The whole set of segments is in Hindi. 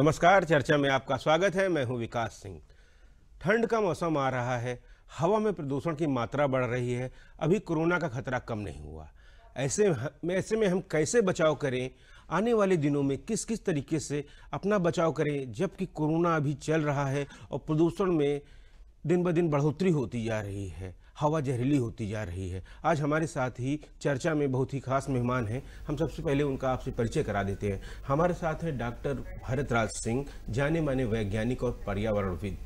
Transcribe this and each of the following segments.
नमस्कार चर्चा में आपका स्वागत है मैं हूं विकास सिंह ठंड का मौसम आ रहा है हवा में प्रदूषण की मात्रा बढ़ रही है अभी कोरोना का खतरा कम नहीं हुआ ऐसे में ऐसे में हम कैसे बचाव करें आने वाले दिनों में किस किस तरीके से अपना बचाव करें जबकि कोरोना अभी चल रहा है और प्रदूषण में दिन ब दिन बढ़ोतरी होती जा रही है हवा जहरीली होती जा रही है आज हमारे साथ ही चर्चा में बहुत ही खास मेहमान हैं हम सबसे पहले उनका आपसे परिचय करा देते हैं हमारे साथ हैं डॉक्टर भरतराज सिंह जाने माने वैज्ञानिक और पर्यावरणविद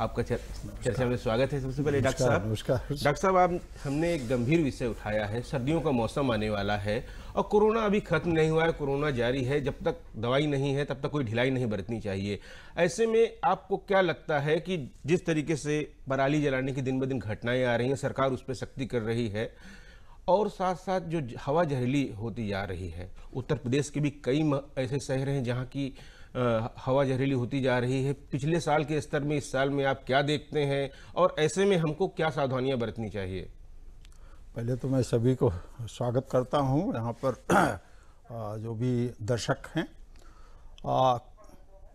आपका चर्चा में स्वागत है सबसे पहले डॉक्टर साहब डॉक्टर साहब आप हमने एक गंभीर विषय उठाया है सर्दियों का मौसम आने वाला है और कोरोना अभी खत्म नहीं हुआ है कोरोना जारी है जब तक दवाई नहीं है तब तक कोई ढिलाई नहीं बरतनी चाहिए ऐसे में आपको क्या लगता है कि जिस तरीके से पराली जलाने की दिन ब दिन घटनाएं आ रही हैं सरकार उस पर सख्ती कर रही है और साथ साथ जो हवा जहरीली होती जा रही है उत्तर प्रदेश के भी कई ऐसे शहर हैं जहाँ की हवा जहरीली होती जा रही है पिछले साल के स्तर में इस साल में आप क्या देखते हैं और ऐसे में हमको क्या सावधानियाँ बरतनी चाहिए पहले तो मैं सभी को स्वागत करता हूँ यहाँ पर जो भी दर्शक हैं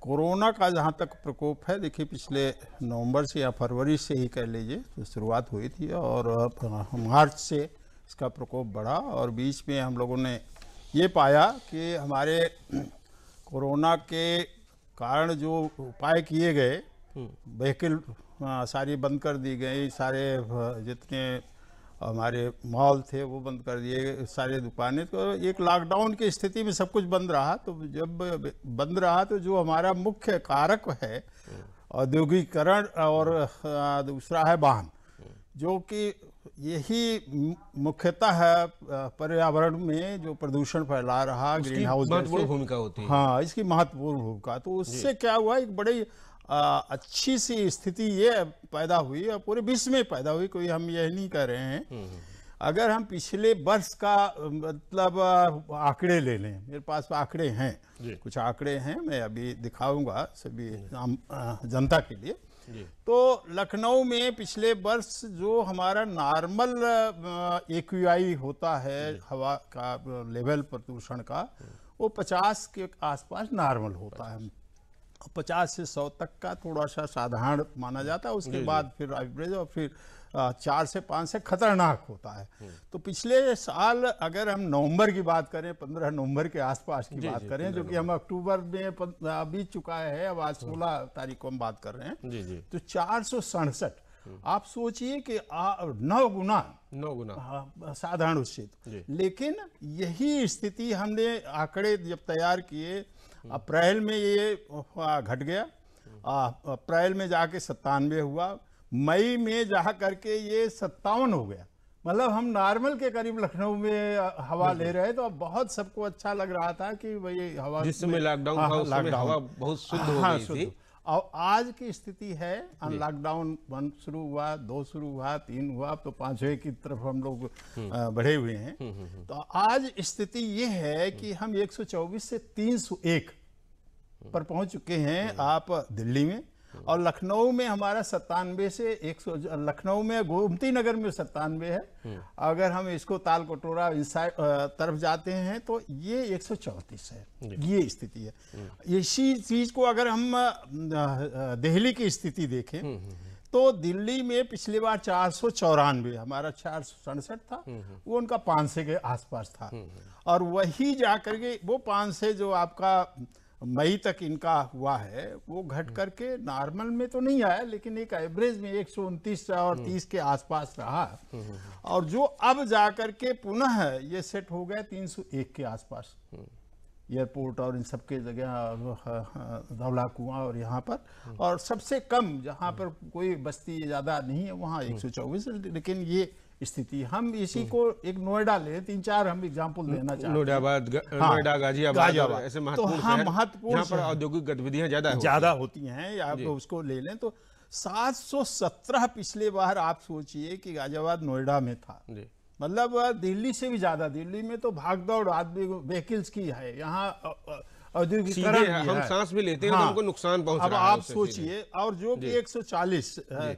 कोरोना का जहाँ तक प्रकोप है देखिए पिछले नवंबर से या फरवरी से ही कह लीजिए तो शुरुआत हुई थी और मार्च से इसका प्रकोप बढ़ा और बीच में हम लोगों ने ये पाया कि हमारे कोरोना के कारण जो उपाय किए गए हम्म। व्हीकल सारी बंद कर दी गई सारे जितने हमारे मॉल थे वो बंद कर दिए सारे दुकानें तो एक लॉकडाउन की स्थिति में सब कुछ बंद रहा तो जब बंद रहा तो जो हमारा मुख्य कारक है हम्म। औद्योगिकरण और दूसरा है वाहन हम्म। जो कि यही मुख्यतः पर्यावरण में जो प्रदूषण फैला रहा ग्रीन हाउस महत्वपूर्ण भूमिका होती है हाँ इसकी महत्वपूर्ण भूमिका तो उससे क्या हुआ एक बड़ी आ, अच्छी सी स्थिति ये पैदा हुई और पूरे विश्व में पैदा हुई कोई हम यह नहीं कह रहे हैं हम्म, हम्म। अगर हम पिछले वर्ष का मतलब आंकड़े ले लें मेरे पास आंकड़े हैं कुछ आंकड़े हैं मैं अभी दिखाऊंगा सभी जनता के लिए तो लखनऊ में पिछले वर्ष जो हमारा नॉर्मल एक्यूआई होता है हवा का लेवल प्रदूषण का वो 50 के आसपास नॉर्मल होता है 50 से 100 तक का थोड़ा सा साधारण माना जाता है उसके बाद फिर एवरेज और फिर चार से पाँच से खतरनाक होता है हम्म। तो पिछले साल अगर हम नवंबर की बात करें पंद्रह नवंबर के आसपास की बात करें जो कि हम अक्टूबर में बीत चुका है अब आज हम्म। सोलह तारीख को हम बात कर रहे हैं जी जी तो चार सौ सड़सठ हम्म। आप सोचिए कि नौ गुना नौ गुना साधारण उचित लेकिन यही स्थिति हमने आंकड़े जब तैयार किए अप्रैल में ये घट गया अप्रैल में जाके सत्तानवे हुआ मई में जा करके ये सत्तावन हो गया मतलब हम नॉर्मल के करीब लखनऊ में हवा ले रहे तो अब बहुत सबको अच्छा लग रहा था कि भाई हवा जिस समय लॉकडाउन हाँ, हाँ हवा बहुत शुद्ध हो हाँ, गई थी और आज की स्थिति है लॉकडाउन वन शुरू हुआ दो शुरू हुआ तीन हुआ तो पांचवे की तरफ हम लोग हम्म। बढ़े हुए हैं हम्म, हम्म, तो आज स्थिति ये है कि हम 124 से 301 पर पहुंच चुके हैं आप दिल्ली में और लखनऊ में हमारा सत्तानवे से एक सौ लखनऊ में गोमती नगर में सत्तानवे है अगर हम इसको ताल कटोरा तरफ जाते हैं तो ये एक है ये स्थिति है इसी चीज को अगर हम दिल्ली की स्थिति देखें हम्म, हम्म, हम्म। तो दिल्ली में पिछली बार चार सौ चौरानवे हमारा चार सौ सड़सठ था वो उनका पाँच सौ के आसपास था और वही जा करके वो पाँच सौ जो आपका मई तक इनका हुआ है वो घट हम्म। करके नॉर्मल में तो नहीं आया लेकिन एक एवरेज में एक और हम्म। तीस के आसपास रहा हम्म, और जो अब जाकर के पुनः ये सेट हो गया 301 के आसपास एयरपोर्ट और इन सब के जगह धौला कुआं और यहाँ पर और सबसे कम जहाँ पर कोई बस्ती ज़्यादा नहीं है वहाँ 124 लेकिन ये स्थिति हम इसी हम्म। को एक नोएडा ले तीन चार हम एग्जाम्पल हम्म। देना चाहते हैं नोएडाबाद हाँ, नोएडा गाजियाबाद ऐसे तो महत्वपूर्ण हाँ, महत्वपूर्ण पर औद्योगिक गतिविधियां ज्यादा ज्यादा होती हैं आप उसको ले लें तो 717 पिछले बार आप सोचिए कि गाजियाबाद नोएडा में था मतलब दिल्ली से भी ज्यादा दिल्ली में तो भागदौड़ आदमी व्हीकल्स की है यहाँ औद्योगिकरण हम सांस भी लेते हैं तो हाँ, तो हमको नुकसान पहुंच अब आप सोचिए और जो कि 140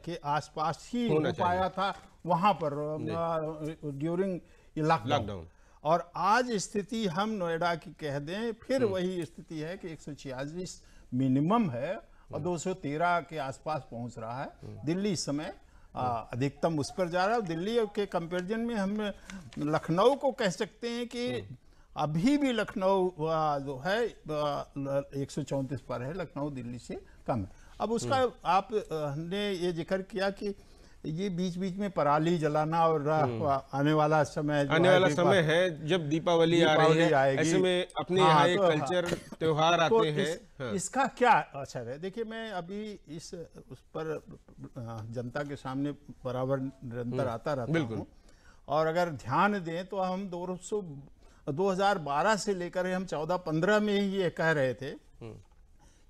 के आसपास ही हो पाया था वहां पर ड्यूरिंग लॉकडाउन और आज स्थिति हम नोएडा की कह दें फिर हम्म। वही स्थिति है कि एक मिनिमम है और 213 हम्म। के आसपास पहुंच रहा है हम्म। दिल्ली इस समय अधिकतम उस पर जा रहा है दिल्ली के कंपेरिजन में हम लखनऊ को कह सकते हैं कि अभी भी लखनऊ जो है एक पर है लखनऊ दिल्ली से कम है अब उसका हम्म। आप ने ये जिक्र किया कि ये बीच बीच में पराली जलाना और हम्म। आने वाला समय आने वाला समय है जब दीपावली आ रही है आएगी। ऐसे में अपने हाँ, यहाँ तो, कल्चर हाँ, त्योहार तो आते तो हैं इस, हाँ। इसका क्या असर है देखिए मैं अभी इस उस पर जनता के सामने बराबर निरंतर हम्म। आता रहता हूँ और अगर ध्यान दें तो हम दो 2012 से लेकर हम 14-15 में ही ये कह रहे थे हम्म।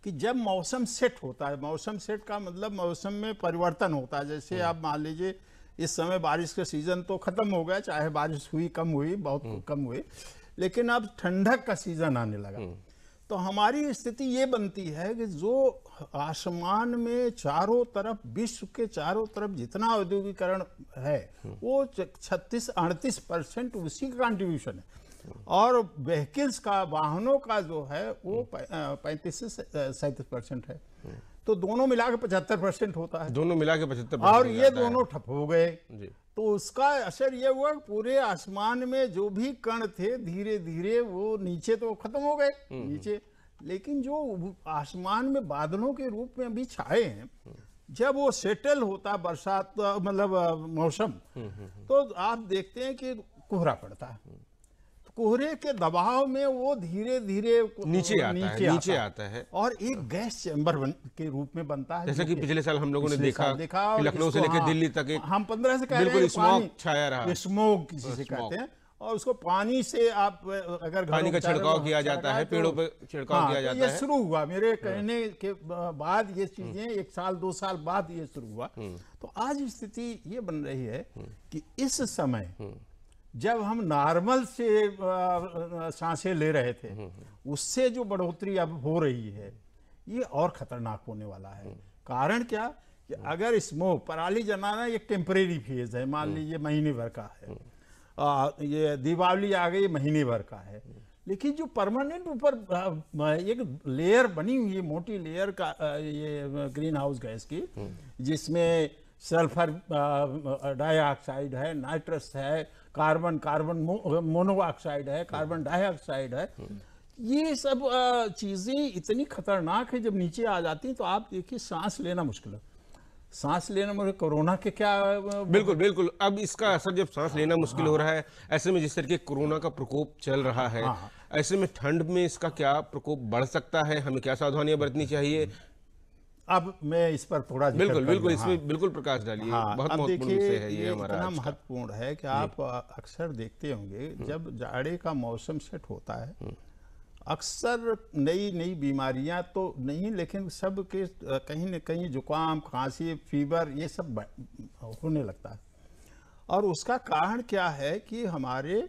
कि जब मौसम सेट होता है मौसम सेट का मतलब मौसम में परिवर्तन होता है जैसे हम्म। आप मान लीजिए इस समय बारिश का सीजन तो खत्म हो गया चाहे बारिश हुई कम हुई बहुत हम्म। कम हुई लेकिन अब ठंडक का सीजन आने लगा तो हमारी स्थिति ये बनती है कि जो आसमान में चारों तरफ विश्व के चारों तरफ जितना औद्योगिकरण है वो छत्तीस अड़तीस परसेंट उसी का कंट्रीब्यूशन है और व्हीकल्स का वाहनों का जो है वो हम्म। पैंतीस से सैंतीस परसेंट है हम्म। तो दोनों मिला के पचहत्तर परसेंट होता है दोनों मिला के पचहत्तर और ये दोनों ठप हो गए तो उसका असर ये हुआ पूरे आसमान में जो भी कण थे धीरे धीरे वो नीचे तो खत्म हो गए हम्म। नीचे लेकिन जो आसमान में बादलों के रूप में अभी छाए हैं जब वो सेटल होता बरसात मतलब मौसम तो आप देखते हैं कि कोहरा पड़ता है कोहरे के दबाव में वो धीरे धीरे नीचे आता नीचे है नीचे आता, नीचे आता है और एक गैस चैम्बर के रूप में बनता है जैसा कि पिछले साल हम लोगों ने देखा, देखा लखनऊ से लेकर हाँ, दिल्ली तक एक हम पंद्रह से कहते हैं स्मोक छाया रहा स्मोक जिसे कहते हैं और उसको पानी से आप अगर पानी का छिड़काव किया जाता है पेड़ों पर तो- छिड़काव हाँ, किया तो जाता है ये शुरू हुआ मेरे हाँ। कहने के बाद ये चीजें एक साल दो साल बाद ये शुरू हुआ तो आज स्थिति ये बन रही है कि इस समय जब हम नॉर्मल से सांसें ले रहे थे हम्म, हम्म। उससे जो बढ़ोतरी अब हो रही है ये और खतरनाक होने वाला है हम्म। कारण क्या कि अगर स्मोक पराली जलाना ये टेम्परेरी फेज है मान लीजिए महीने भर का है आ, ये दीपावली आ गई महीने भर का है लेकिन जो परमानेंट ऊपर एक लेयर बनी हुई है मोटी लेयर का ये ग्रीन हाउस गैस की जिसमें सल्फर डाइऑक्साइड है नाइट्रस है कार्बन कार्बन मो, मोनोऑक्साइड है कार्बन डाइऑक्साइड है ये सब चीज़ें इतनी खतरनाक है जब नीचे आ जाती हैं तो आप देखिए सांस लेना मुश्किल है सांस लेना मुझे कोरोना के क्या बिल्कुल बिल्कुल अब इसका असर जब सांस लेना मुश्किल हाँ, हो रहा है ऐसे में जिस तरीके कोरोना का प्रकोप चल रहा है हाँ, हाँ, ऐसे में ठंड में इसका क्या प्रकोप बढ़ सकता है हमें क्या सावधानियां बरतनी चाहिए अब मैं इस पर थोड़ा बिल्कुल बिल्कुल इसमें हाँ। बिल्कुल प्रकाश डालिए हाँ, बहुत अब देखिए है ये इतना महत्वपूर्ण है कि आप अक्सर देखते होंगे हम्म। जब जाड़े का मौसम सेट होता है हम्म। अक्सर नई नई बीमारियां तो नहीं लेकिन सब के कहीं ना कहीं जुकाम खांसी फीवर ये सब होने लगता है और उसका कारण क्या है कि हमारे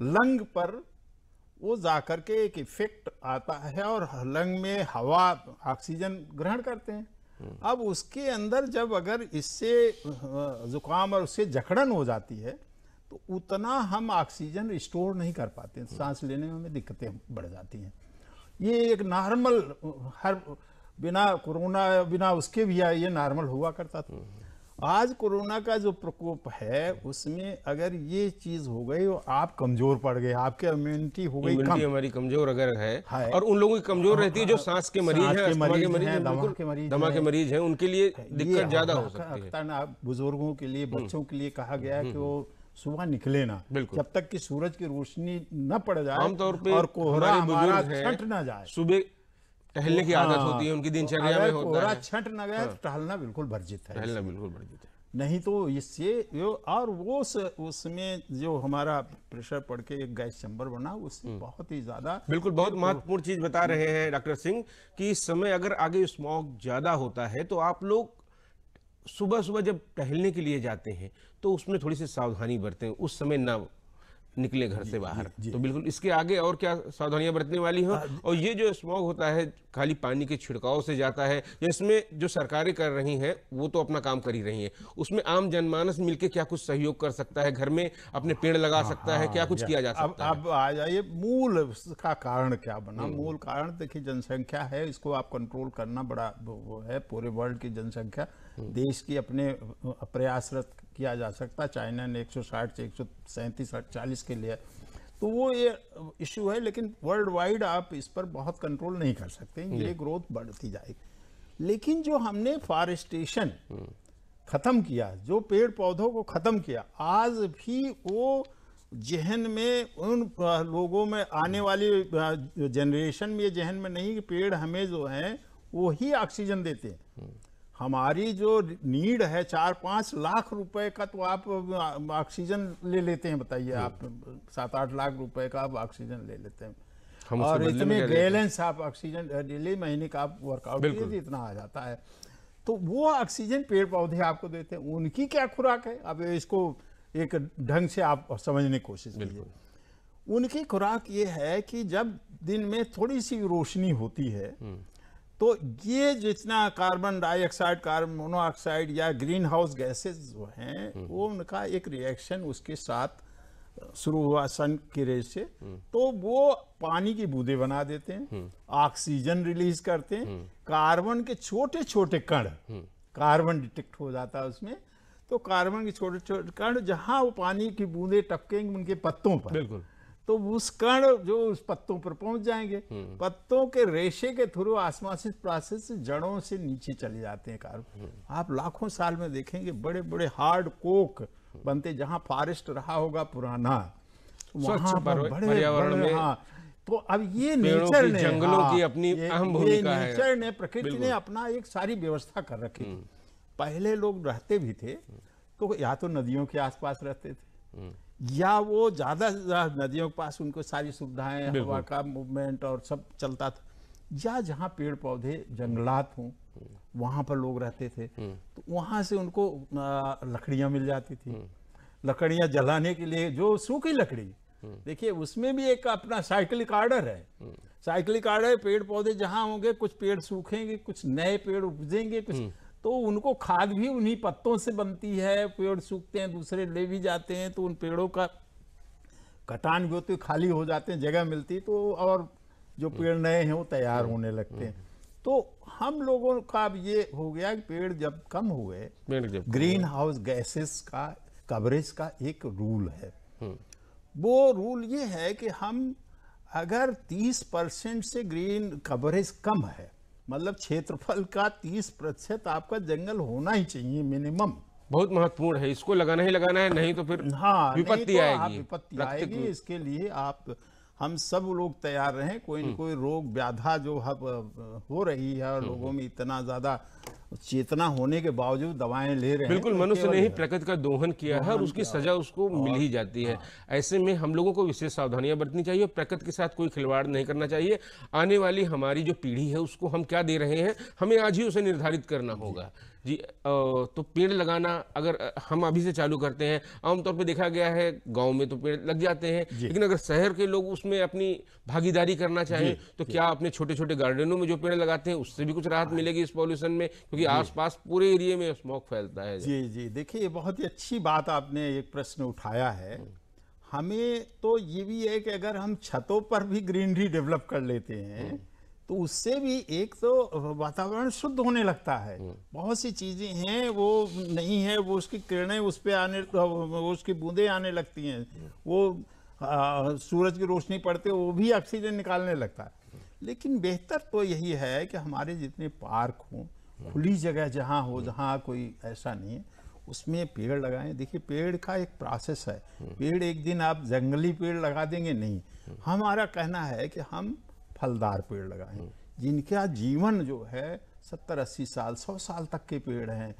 लंग पर वो जाकर के एक इफेक्ट आता है और लंग में हवा ऑक्सीजन ग्रहण करते हैं हम्म। अब उसके अंदर जब अगर इससे जुकाम और उससे जकड़न हो जाती है तो उतना हम ऑक्सीजन स्टोर नहीं कर पाते सांस लेने में हमें दिक्कतें बढ़ जाती हैं ये एक नॉर्मल हर बिना कोरोना बिना उसके भी ये नॉर्मल हुआ करता था हम्म। आज कोरोना का जो प्रकोप है उसमें अगर ये चीज हो गई और आप कमजोर पड़ गए आपके इम्यूनिटी हो गई कम। हमारी कमजोर अगर है, है और उन लोगों की कमजोर हाँ, रहती है जो हाँ। सांस के मरीज हैं दमा के मरीज दमा के मरीज हैं उनके लिए दिक्कत हाँ, ज्यादा हो सकती है खतरनाक बुजुर्गों के लिए हम्म। बच्चों के लिए कहा गया हम्म, कि हम्म। वो सुबह निकले ना जब तक कि सूरज की रोशनी न पड़ जाए आमतौर पर कोहरा हमारा ना जाए सुबह टहलने की आदत हाँ। होती है उनकी दिनचर्या में होता है छठ नगर तो हाँ। टहलना बिल्कुल वर्जित है टहलना बिल्कुल वर्जित है नहीं तो इससे और वो उसमें जो हमारा प्रेशर पड़ के एक गैस चैम्बर बना उससे हम्म। बहुत ही ज्यादा बिल्कुल बहुत महत्वपूर्ण चीज बता रहे हैं डॉक्टर सिंह कि इस समय अगर आगे स्मॉग ज्यादा होता है तो आप लोग सुबह सुबह जब टहलने के लिए जाते हैं तो उसमें थोड़ी सी सावधानी बरतें उस समय ना निकले घर से बाहर तो बिल्कुल इसके आगे और क्या सावधानियां बरतने वाली हो हाँ, और ये जो स्मॉग होता है खाली पानी के छिड़काव से जाता है या इसमें जो सरकारें कर रही हैं वो तो अपना काम कर ही रही हैं उसमें आम जनमानस मिलकर क्या कुछ सहयोग कर सकता है घर में अपने पेड़ लगा हाँ, सकता हाँ, है क्या कुछ किया जा सकता अब, है अब आ जाइए मूल का कारण क्या बना हम्म। मूल कारण देखिए जनसंख्या है इसको आप कंट्रोल करना बड़ा वो है पूरे वर्ल्ड की जनसंख्या हम्म। देश की अपने प्रयासरत किया जा सकता चाइना ने साठ से एक सौ के लिए तो वो ये इश्यू है लेकिन वर्ल्ड वाइड आप इस पर बहुत कंट्रोल नहीं कर सकते ये ग्रोथ बढ़ती जाएगी लेकिन जो हमने फॉरेस्टेशन ख़त्म किया जो पेड़ पौधों को ख़त्म किया आज भी वो जहन में उन लोगों में आने वाली जनरेशन में ये जहन में नहीं कि पेड़ हमें जो है वो ही ऑक्सीजन देते हैं हम्म। हमारी जो नीड है चार पाँच लाख रुपए का तो आप ऑक्सीजन ले लेते हैं बताइए आप सात आठ लाख रुपए का आप ऑक्सीजन ले लेते हैं हम और इतने बैलेंस आप ऑक्सीजन डेली महीने का आप वर्कआउट इतना आ जाता है तो वो ऑक्सीजन पेड़ पौधे आपको देते हैं उनकी क्या खुराक है अब इसको एक ढंग से आप समझने की कोशिश कीजिए उनकी खुराक ये है कि जब दिन में थोड़ी सी रोशनी होती है हम्म। तो ये जितना कार्बन डाइऑक्साइड कार्बन मोनोऑक्साइड या ग्रीन हाउस गैसेज जो हैं हम्म। वो उनका एक रिएक्शन उसके साथ शुरू हुआ सन की रेज से हम्म। तो वो पानी की बूंदे बना देते हैं ऑक्सीजन हम्म। रिलीज करते हैं कार्बन के छोटे छोटे कण कार्बन डिटेक्ट हो जाता है उसमें तो कार्बन के छोटे छोटे कण जहां वो पानी की बूंदे टपकेंगे उनके पत्तों पर बिल्कुल तो उस कण जो उस पत्तों पर पहुंच जाएंगे हम्म। पत्तों के रेशे के थ्रू आसमासिस प्रोसेस जड़ों से नीचे चले जाते हैं कार्बन हम्म। आप लाखों साल में देखेंगे बड़े बड़े हार्ड कोक बनते जहां फॉरेस्ट रहा होगा पुराना तो वहां पर बड़े बड़े हाँ तो अब ये नेचर ने जंगलों हाँ, की अपनी अहम भूमिका है नेचर ने प्रकृति ने अपना एक सारी व्यवस्था कर रखी हम्म। पहले लोग रहते भी थे तो या तो नदियों के आसपास रहते थे या वो ज़्यादा नदियों के पास उनको सारी सुविधाएं हवा का मूवमेंट और सब चलता था या जहाँ पेड़ पौधे जंगलात हों वहाँ पर लोग रहते थे हम्म। तो वहाँ से उनको लकड़ियाँ मिल जाती थी हम्म। लकड़ियाँ जलाने के लिए जो सूखी लकड़ी हम्म। देखिए उसमें भी एक अपना साइकिल आर्डर है साइकिल आर्डर पेड़ पौधे जहाँ होंगे कुछ पेड़ सूखेंगे कुछ नए पेड़ उपजेंगे कुछ तो उनको खाद भी उन्हीं पत्तों से बनती है पेड़ सूखते हैं दूसरे ले भी जाते हैं तो उन पेड़ों का कटान भी होती खाली हो जाते हैं जगह मिलती तो और जो पेड़ हम्म। नए हैं वो तैयार हम्म। होने लगते हैं हम्म। तो हम लोगों का अब ये हो गया कि पेड़ जब कम हुए ग्रीन हाउस गैसेस का कवरेज का एक रूल है वो रूल ये है कि हम अगर 30 परसेंट से ग्रीन कवरेज कम है मतलब क्षेत्रफल का 30 प्रतिशत आपका जंगल होना ही चाहिए मिनिमम बहुत महत्वपूर्ण है इसको लगाना ही लगाना है नहीं तो फिर हाँ विपत्ति तो आएगी विपत्ति आएगी इसके लिए आप हम सब लोग तैयार रहें कोई न हम्म। कोई रोग व्याधा जो हाँ हो रही है हम्म। लोगों में इतना ज़्यादा चेतना होने के बावजूद दवाएं ले रहे बिल्कुल तो मनुष्य ने ही प्रकृति का दोहन किया है और उसकी सजा उसको मिल ही हाँ। जाती है हाँ। ऐसे में हम लोगों को विशेष सावधानियां बरतनी चाहिए प्रकृति के साथ कोई खिलवाड़ नहीं करना चाहिए आने वाली हमारी जो पीढ़ी है उसको हम क्या दे रहे हैं हमें आज ही उसे निर्धारित करना होगा जी तो पेड़ लगाना अगर हम अभी से चालू करते हैं आमतौर पर देखा गया है गाँव में तो पेड़ लग जाते हैं लेकिन अगर शहर के लोग उसमें अपनी भागीदारी करना चाहें तो क्या अपने छोटे छोटे गार्डनों में जो पेड़ लगाते हैं उससे भी कुछ राहत हाँ। मिलेगी इस पॉल्यूशन में क्योंकि आसपास पूरे एरिए में स्मोक फैलता है जी जी देखिए बहुत ही अच्छी बात आपने एक प्रश्न उठाया है हम्म। हमें तो ये भी है कि अगर हम छतों पर भी ग्रीनरी डेवलप कर लेते हैं हम्म। तो उससे भी एक तो वातावरण शुद्ध होने लगता है हम्म। बहुत सी चीज़ें हैं वो नहीं है वो उसकी किरणें उस पर आने उसकी बूंदें आने लगती हैं हम्म। वो आ, सूरज की रोशनी पड़ते वो भी ऑक्सीजन निकालने लगता है लेकिन बेहतर तो यही है कि हमारे जितने पार्क हों हम्म। खुली जगह जहाँ हो जहाँ कोई ऐसा नहीं है उसमें पेड़ लगाएं देखिए पेड़ का एक प्रोसेस है पेड़ एक दिन आप जंगली पेड़ लगा देंगे नहीं हमारा कहना है कि हम फलदार पेड़ लगाएं हम्म। जिनका जीवन जो है सत्तर अस्सी साल सौ साल तक के पेड़ हैं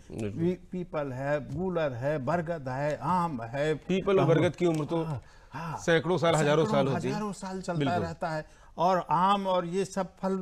पीपल है बूलर है बरगद है आम है पीपल और बरगद की उम्र तो हाँ, हाँ। सैकड़ों साल हजारों साल हजारों साल चलता रहता है और आम और ये सब फल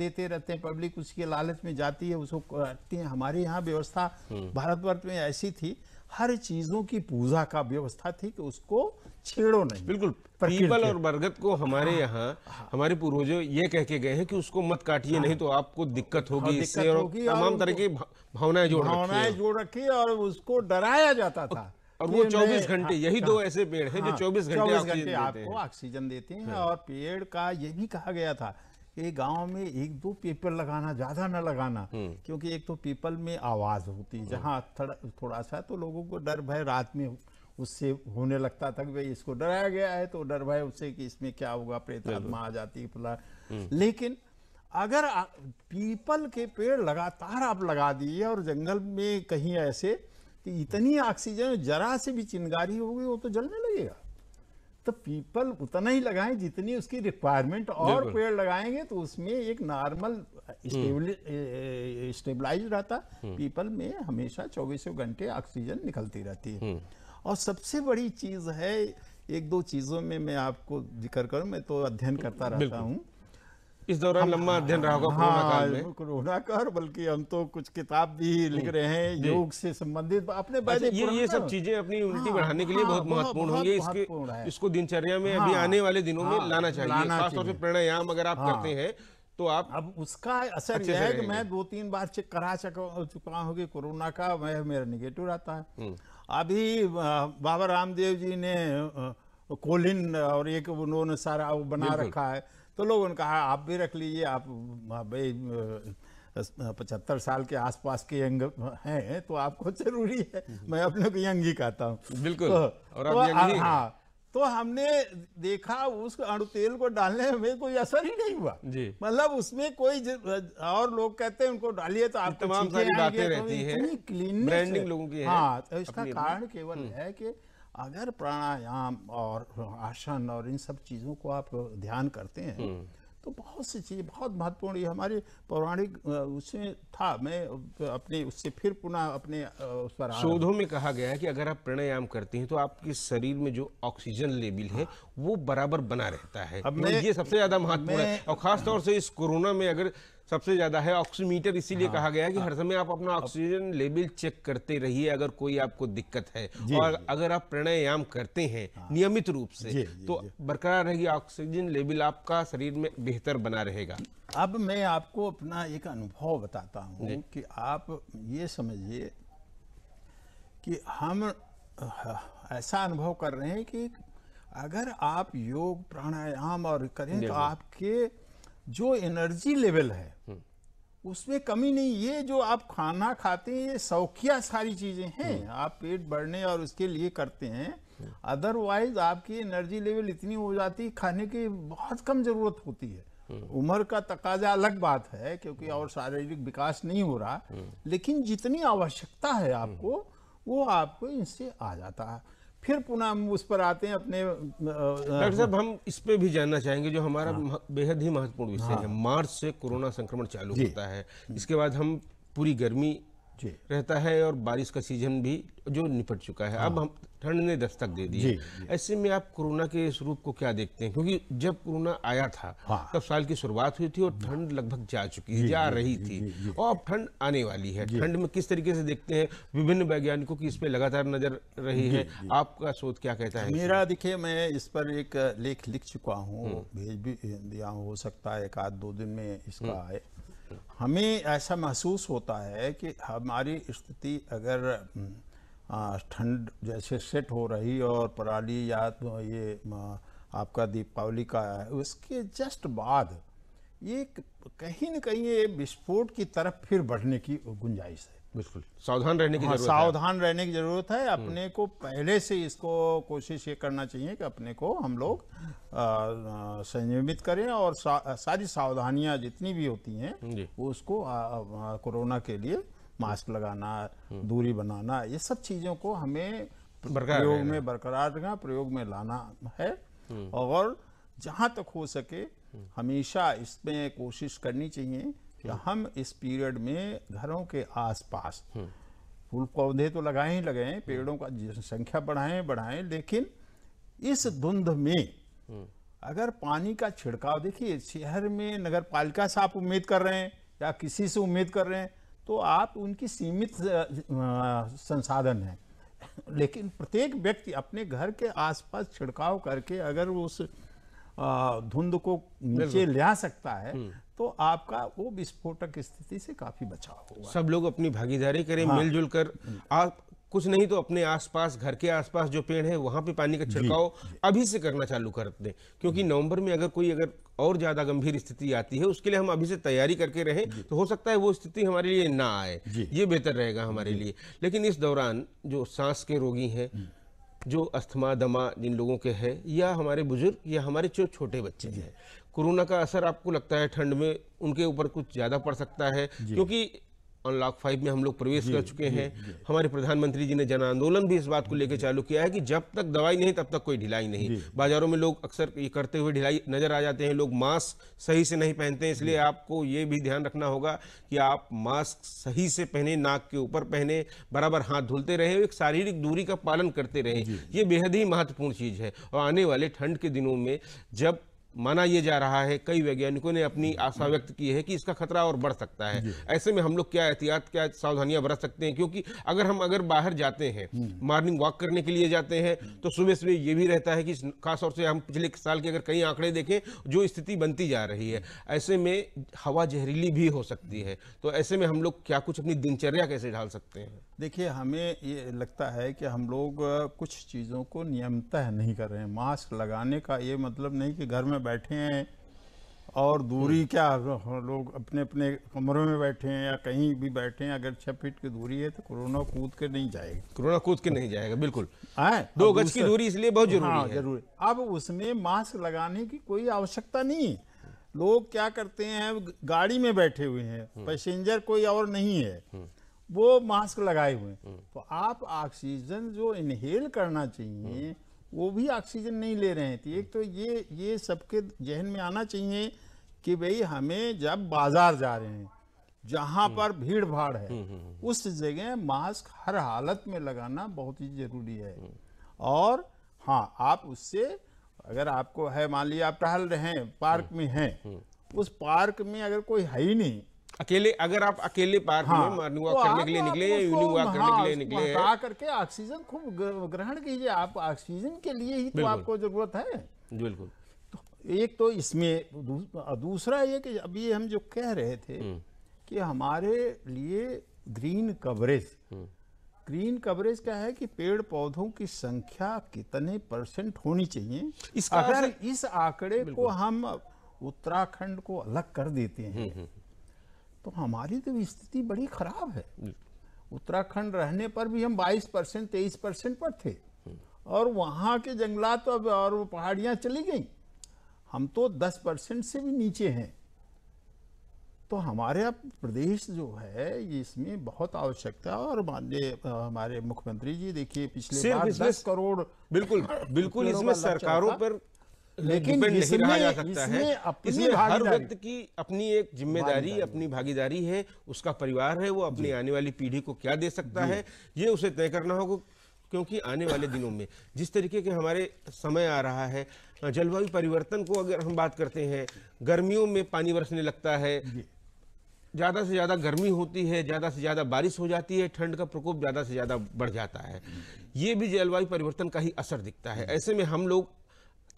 देते रहते हैं पब्लिक उसके लालच में जाती है उसको करती है हमारे यहाँ व्यवस्था हम्म। भारतवर्ष में ऐसी थी हर चीज़ों की पूजा का व्यवस्था थी कि उसको छेड़ो नहीं बिल्कुल पीपल और बरगद को हमारे हाँ, यहाँ हाँ। हमारे पूर्वजों ये कह के गए हैं कि उसको मत काटिए नहीं तो आपको दिक्कत होगी हाँ, इससे और तमाम तरह की भावनाएं जोड़ भावनाएं जोड़ रखी और उसको डराया जाता था और वो 24 घंटे हाँ, यही दो ऐसे पेड़ हैं जो 24 घंटे आपको ऑक्सीजन देते हैं और पेड़ का ये भी कहा गया था कि गांव में एक दो पीपल लगाना ज्यादा ना लगाना हम्म। क्योंकि एक तो पीपल में आवाज होती है जहाँ थोड़ा सा तो लोगों को डर भय रात में उससे होने लगता था कि भाई इसको डराया गया है तो डर भाई उससे कि इसमें क्या होगा प्रेत आत्मा आ जाती है फला हम्म। लेकिन अगर आ, पीपल के पेड़ लगातार आप लगा दिए और जंगल में कहीं ऐसे तो इतनी ऑक्सीजन जरा से भी चिंगारी होगी वो तो जलने लगेगा तो पीपल उतना ही लगाएं जितनी उसकी रिक्वायरमेंट और पेड़ लगाएंगे तो उसमें एक नॉर्मल हम्म। स्टेबलाइज रहता हम्म। पीपल में हमेशा चौबीसों घंटे ऑक्सीजन निकलती रहती है और सबसे बड़ी चीज़ है एक दो चीज़ों में मैं आपको जिक्र करूं मैं तो अध्ययन करता रहता हूँ इस दौरान लंबा अध्ययन रहा होगा हाँ, कोरोना का और बल्कि हम तो कुछ किताब भी लिख रहे हैं योग से संबंधित अपने अच्छा, ये ये सब चीजें अपनी इम्यूनिटी हाँ, बढ़ाने के लिए हाँ, बहुत महत्वपूर्ण होंगे इसके इसको दिनचर्या में अभी हाँ, आने वाले दिनों में हाँ, लाना चाहिए खासतौर पर प्राणायाम अगर आप हाँ। करते हैं तो आप अब उसका असर यह है कि मैं दो तीन बार चेक करा चुका हूँ कि कोरोना का मैं मेरा निगेटिव रहता है हम्म। अभी बाबा रामदेव जी ने कोलिन और एक उन्होंने सारा वो बना रखा है तो लोगों ने कहा आप भी रख लीजिए आप हाँ, भाई पचहत्तर साल के आसपास के यंग हैं तो आपको जरूरी है हम्म। मैं अपने को यंग ही कहता हूँ बिल्कुल तो, और आप तो, यंग ही हाँ तो हमने देखा उस अणु तेल को डालने में कोई असर ही नहीं हुआ मतलब उसमें कोई और लोग कहते हैं उनको डालिए तो आप तमाम सारी बातें रहती है ब्रांडिंग लोगों की हाँ तो इसका कारण केवल हम्म। है कि अगर प्राणायाम और आसन और इन सब चीजों को आप ध्यान करते हैं हम्म। तो बहुत सी चीज़ें बहुत महत्वपूर्ण ये हमारे पौराणिक उसमें था मैं अपने उससे फिर पुनः अपने उस पर शोधों में कहा गया है कि अगर आप प्राणायाम करते हैं तो आपके शरीर में जो ऑक्सीजन लेवल है वो बराबर बना रहता है अब तो मैं ये सबसे ज़्यादा महत्वपूर्ण है और खासतौर से इस कोरोना में अगर सबसे ज़्यादा है ऑक्सीमीटर इसीलिए हाँ, कहा गया कि हाँ, हर समय आप अपना ऑक्सीजन लेवल चेक करते रहिए अगर कोई आपको दिक्कत है और अगर आप प्राणायाम करते हैं हाँ, नियमित रूप से जी, जी, तो बरकरार रहेगी ऑक्सीजन लेवल आपका शरीर में बेहतर बना रहेगा अब मैं आपको अपना एक अनुभव बताता हूँ कि आप ये समझिए कि हम ऐसा अनुभव कर रहे हैं कि अगर आप योग प्राणायाम और करें तो आपके जो एनर्जी लेवल है हम्म। उसमें कमी नहीं ये जो आप खाना खाते हैं ये सौखिया सारी चीजें हैं हम्म। आप पेट बढ़ने और उसके लिए करते हैं अदरवाइज हम्म। आपकी एनर्जी लेवल इतनी हो जाती है खाने की बहुत कम जरूरत होती है उम्र का तकाजा अलग बात है क्योंकि और शारीरिक विकास नहीं हो रहा लेकिन जितनी आवश्यकता है आपको वो आपको इनसे आ जाता है फिर पुनः हम उस पर आते हैं अपने डॉक्टर साहब हम इस पे भी जानना चाहेंगे जो हमारा हाँ। बेहद ही महत्वपूर्ण विषय हाँ। है मार्च से कोरोना संक्रमण चालू होता है इसके बाद हम पूरी गर्मी रहता है और बारिश का सीजन भी जो निपट चुका है हाँ। अब हम ठंड ने दस्तक दे दी ऐसे में आप कोरोना के इस रूप को क्या देखते हैं क्योंकि जब कोरोना आया था हाँ। तब साल की शुरुआत हुई थी और हाँ। ठंड लगभग जा चुकी जा रही थी और अब ठंड आने वाली है ठंड में किस तरीके से देखते हैं विभिन्न वैज्ञानिकों की इस पर लगातार नजर रही है आपका शोध क्या कहता है मेरा देखिये मैं इस पर एक लेख लिख चुका हूँ हम्म। भेज भी दिया हो सकता है एक आध दो दिन में इसका हम्म। आए हमें ऐसा महसूस होता है कि हमारी स्थिति अगर हम्म, ठंड जैसे सेट हो रही और पराली या तो ये आपका दीपावली का है उसके जस्ट बाद ये कहीं ना कहीं ये विस्फोट की तरफ फिर बढ़ने की गुंजाइश है बिल्कुल सावधान रहने की हाँ, सावधान रहने की जरूरत है हम्म। अपने को पहले से इसको कोशिश ये करना चाहिए कि अपने को हम लोग संयमित करें और सा, सारी सावधानियां जितनी भी होती हैं उसको कोरोना के लिए मास्क लगाना हम्म। दूरी बनाना ये सब चीज़ों को हमें प्रयोग में बरकरार रखना प्रयोग में लाना है हम्म। और जहां तक हो सके हम्म। हमेशा इसमें कोशिश करनी चाहिए कि हम इस पीरियड में घरों के आसपास फूल पौधे तो लगाए ही लगाए पेड़ों का संख्या बढ़ाएं बढ़ाएं लेकिन इस धुंध में अगर पानी का छिड़काव देखिए शहर में नगर पालिका से आप उम्मीद कर रहे हैं या किसी से उम्मीद कर रहे हैं तो आप उनकी सीमित संसाधन है लेकिन प्रत्येक व्यक्ति अपने घर के आसपास छिड़काव करके अगर उस धुंध को नीचे ले सकता है हम्म। तो आपका वो विस्फोटक स्थिति से काफी बचाव होगा सब लोग अपनी भागीदारी करें हाँ। मिलजुल कर हम्म। आप कुछ नहीं तो अपने आसपास घर के आसपास जो पेड़ है वहां पे पानी का छिड़काव अभी से करना चालू कर दें क्योंकि नवंबर में अगर कोई अगर और ज्यादा गंभीर स्थिति आती है उसके लिए हम अभी से तैयारी करके रहें तो हो सकता है वो स्थिति हमारे लिए ना आए ये बेहतर रहेगा हमारे लिए लेकिन इस दौरान जो सांस के रोगी हैं जो अस्थमा दमा जिन लोगों के है या हमारे बुजुर्ग या हमारे जो छोटे बच्चे हैं कोरोना का असर आपको लगता है ठंड में उनके ऊपर कुछ ज़्यादा पड़ सकता है क्योंकि अनलॉक फाइव में हम लोग प्रवेश कर चुके हैं हमारे प्रधानमंत्री जी ने जन आंदोलन भी इस बात को लेकर चालू किया है कि जब तक दवाई नहीं तब तक कोई ढिलाई नहीं बाजारों में लोग अक्सर ये करते हुए ढिलाई नजर आ जाते हैं लोग मास्क सही से नहीं पहनते हैं इसलिए आपको ये भी ध्यान रखना होगा कि आप मास्क सही से पहने नाक के ऊपर पहने बराबर हाथ धुलते रहे एक शारीरिक दूरी का पालन करते रहे ये बेहद ही महत्वपूर्ण चीज़ है और आने वाले ठंड के दिनों में जब माना यह जा रहा है कई वैज्ञानिकों ने अपनी आशा व्यक्त की है कि इसका खतरा और बढ़ सकता है ऐसे में हम लोग क्या एहतियात क्या सावधानियां बरत सकते हैं क्योंकि अगर हम अगर बाहर जाते हैं हम्म। मॉर्निंग वॉक करने के लिए जाते हैं हम्म। तो सुबह सुबह ये भी रहता है कि खासतौर से हम पिछले साल के अगर कई आंकड़े देखें जो स्थिति बनती जा रही है ऐसे में हवा जहरीली भी हो सकती है तो ऐसे में हम लोग क्या कुछ अपनी दिनचर्या कैसे ढाल सकते हैं देखिए हमें ये लगता है कि हम लोग कुछ चीज़ों को नियमतः नहीं कर रहे हैं मास्क लगाने का ये मतलब नहीं कि घर में बैठे हैं और दूरी हम्म। क्या लोग अपने अपने कमरों में बैठे हैं या कहीं भी बैठे हैं अगर छः फीट की दूरी है तो कोरोना कूद के नहीं जाएगा कोरोना कूद के नहीं जाएगा बिल्कुल आए? दो गज की दूरी इसलिए बहुत जरूरी हाँ, है जरूरी अब उसमें मास्क लगाने की कोई आवश्यकता नहीं है लोग क्या करते हैं गाड़ी में बैठे हुए हैं हम्म। पैसेंजर कोई और नहीं है हम्म। वो मास्क लगाए हुए तो आप ऑक्सीजन जो इनहेल करना चाहिए वो भी ऑक्सीजन नहीं ले रहे थे एक तो ये ये सबके जहन में आना चाहिए कि भाई हमें जब बाजार जा रहे हैं जहां हम्म। पर भीड़ भाड़ है हम्म, हम्म, उस जगह मास्क हर हालत में लगाना बहुत ही जरूरी है और हाँ आप उससे अगर आपको है मान लिया आप टहल रहे हैं पार्क में हैं उस पार्क में अगर कोई है ही नहीं अकेले अगर आप अकेले पार्क हाँ, में मॉर्निंग वॉक करने के लिए निकले या इवनिंग वॉक करने के लिए निकले आ करके ऑक्सीजन खूब ग्रहण कीजिए आप ऑक्सीजन के लिए ही तो आपको जरूरत है बिल्कुल तो एक तो इसमें दूसरा ये कि अभी हम जो कह रहे थे हम्म। कि हमारे लिए ग्रीन कवरेज ग्रीन कवरेज क्या है कि पेड़ पौधों की संख्या कितने परसेंट होनी चाहिए अगर इस आंकड़े को हम उत्तराखंड को अलग कर देते हैं हम्म, हम्म, तो हमारी तो स्थिति बड़ी खराब है उत्तराखंड रहने पर भी हम 22 परसेंट तेईस परसेंट पर थे और वहाँ के जंगलात तो अब और पहाड़ियाँ चली गई हम तो 10 परसेंट से भी नीचे हैं तो हमारे अब प्रदेश जो है इसमें बहुत आवश्यकता और माननीय हमारे मुख्यमंत्री जी देखिए पिछले बार दस करोड़ बिल्कुल बिल्कुल इसमें सरकारों पर लेकिन नहीं रहा अपनी इसमें हर व्यक्ति की अपनी एक जिम्मेदारी अपनी भागीदारी है उसका परिवार है वो अपनी आने वाली पीढ़ी को क्या दे सकता है ये उसे तय करना होगा क्योंकि आने वाले दिनों में जिस तरीके के हमारे समय आ रहा है जलवायु परिवर्तन को अगर हम बात करते हैं गर्मियों में पानी बरसने लगता है ज़्यादा से ज़्यादा गर्मी होती है ज़्यादा से ज़्यादा बारिश हो जाती है ठंड का प्रकोप ज़्यादा से ज़्यादा बढ़ जाता है ये भी जलवायु परिवर्तन का ही असर दिखता है ऐसे में हम लोग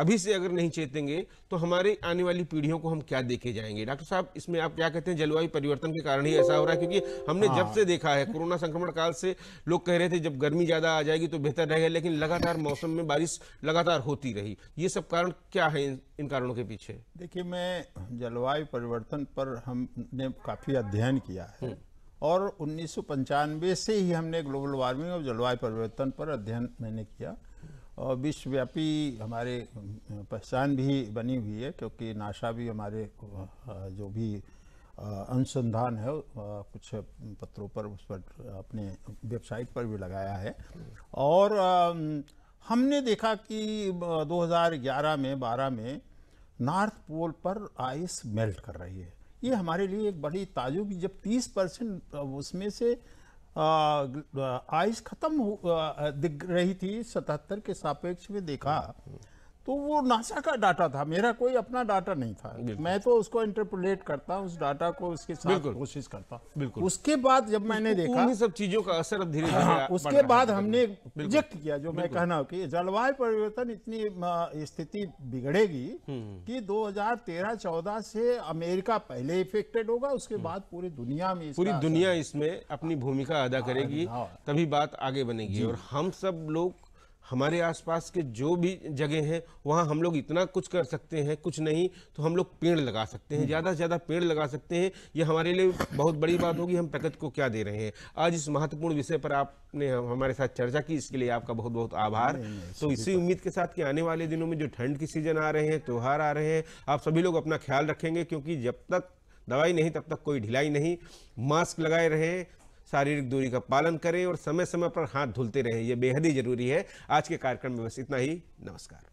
अभी से अगर नहीं चेतेंगे तो हमारे आने वाली पीढ़ियों को हम क्या देखे जाएंगे डॉक्टर साहब इसमें आप क्या कहते हैं जलवायु परिवर्तन के कारण ही ऐसा हो रहा है क्योंकि हमने जब हाँ। से देखा है कोरोना संक्रमण काल से लोग कह रहे थे जब गर्मी ज़्यादा आ जाएगी तो बेहतर रहेगा लेकिन लगातार मौसम में बारिश लगातार होती रही ये सब कारण क्या है इन, इन कारणों के पीछे देखिए मैं जलवायु परिवर्तन पर हमने काफ़ी अध्ययन किया है हम्म। और उन्नीस से ही हमने ग्लोबल वार्मिंग और जलवायु परिवर्तन पर अध्ययन मैंने किया और विश्वव्यापी हमारे पहचान भी बनी हुई है क्योंकि नाशा भी हमारे जो भी अनुसंधान है कुछ पत्रों पर उस पर अपने वेबसाइट पर भी लगाया है और हमने देखा कि 2011 में 12 में नॉर्थ पोल पर आइस मेल्ट कर रही है ये हमारे लिए एक बड़ी ताजुब जब 30 परसेंट उसमें से आइस खत्म दिख रही थी सतहत्तर के सापेक्ष में देखा तो वो नासा का डाटा था मेरा कोई अपना डाटा नहीं था मैं तो उसको इंटरपोलेट करता उस डाटा को उसके साथ कोशिश करता बिल्कुल उसके बाद जब मैंने देखा उन्हीं सब चीजों का असर अब धीरे हाँ, उसके बाद हमने प्रोजेक्ट किया जो मैं कहना कि जलवायु परिवर्तन इतनी स्थिति बिगड़ेगी हम्म। कि 2013-14 से अमेरिका पहले इफेक्टेड होगा उसके हम्म। बाद पूरी दुनिया में पूरी दुनिया इसमें अपनी भूमिका अदा हाँ, करेगी हाँ। तभी बात आगे बनेगी और हम सब लोग हमारे आसपास के जो भी जगह हैं वहाँ हम लोग इतना कुछ कर सकते हैं कुछ नहीं तो हम लोग पेड़ लगा सकते हैं ज़्यादा से ज़्यादा पेड़ लगा सकते हैं ये हमारे लिए बहुत बड़ी बात होगी हम प्रकृति को क्या दे रहे हैं आज इस महत्वपूर्ण विषय पर आपने हमारे साथ चर्चा की इसके लिए आपका बहुत बहुत आभार नहीं, नहीं, तो इसी उम्मीद के साथ कि आने वाले दिनों में जो ठंड की सीजन आ रहे हैं त्यौहार आ रहे हैं आप सभी लोग अपना ख्याल रखेंगे क्योंकि जब तक दवाई नहीं तब तक कोई ढिलाई नहीं मास्क लगाए रहें शारीरिक दूरी का पालन करें और समय समय पर हाथ धुलते रहें यह बेहद ही जरूरी है आज के कार्यक्रम में बस इतना ही नमस्कार